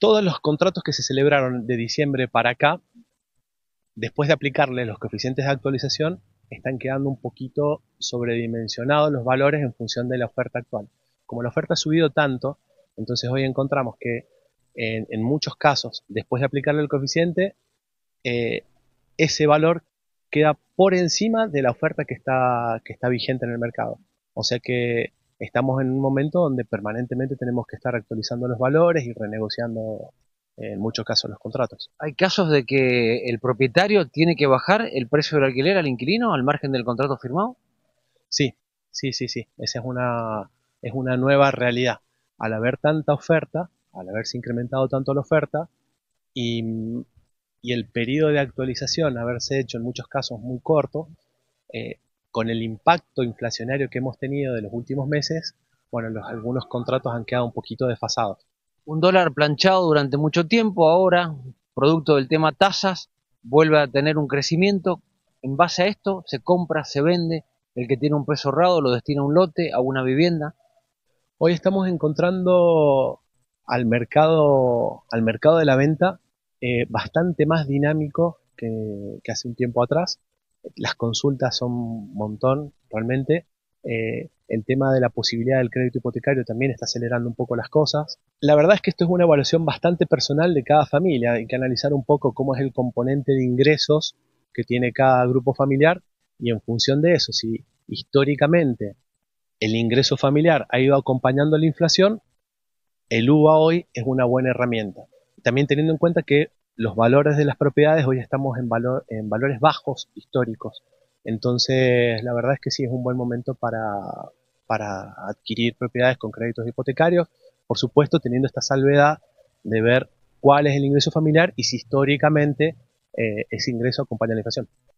todos los contratos que se celebraron de diciembre para acá, después de aplicarle los coeficientes de actualización, están quedando un poquito sobredimensionados los valores en función de la oferta actual. Como la oferta ha subido tanto, entonces hoy encontramos que en, muchos casos, después de aplicarle el coeficiente, eh, ese valor queda por encima de la oferta que está, que está vigente en el mercado. O sea que estamos en un momento donde permanentemente tenemos que estar actualizando los valores y renegociando en muchos casos los contratos. ¿Hay casos de que el propietario tiene que bajar el precio del alquiler al inquilino al margen del contrato firmado? Sí, sí, sí, sí. Esa es una, es una nueva realidad. Al haber tanta oferta, al haberse incrementado tanto la oferta y, y el periodo de actualización haberse hecho en muchos casos muy corto, eh, con el impacto inflacionario que hemos tenido de los últimos meses, bueno, los, algunos contratos han quedado un poquito desfasados. Un dólar planchado durante mucho tiempo ahora, producto del tema tasas, vuelve a tener un crecimiento. En base a esto se compra, se vende, el que tiene un peso ahorrado lo destina a un lote, a una vivienda. Hoy estamos encontrando al mercado, al mercado de la venta eh, bastante más dinámico que hace un tiempo atrás las consultas son un montón realmente. Eh, el tema de la posibilidad del crédito hipotecario también está acelerando un poco las cosas. La verdad es que esto es una evaluación bastante personal de cada familia. Hay que analizar un poco cómo es el componente de ingresos que tiene cada grupo familiar y en función de eso, si históricamente el ingreso familiar ha ido acompañando la inflación, el uva hoy es una buena herramienta. También teniendo en cuenta que los valores de las propiedades hoy estamos en, en valores bajos históricos. Entonces, la verdad es que sí es un buen momento para, para adquirir propiedades con créditos hipotecarios, por supuesto teniendo esta salvedad de ver cuál es el ingreso familiar y si históricamente eh, ese ingreso acompaña a la inflación.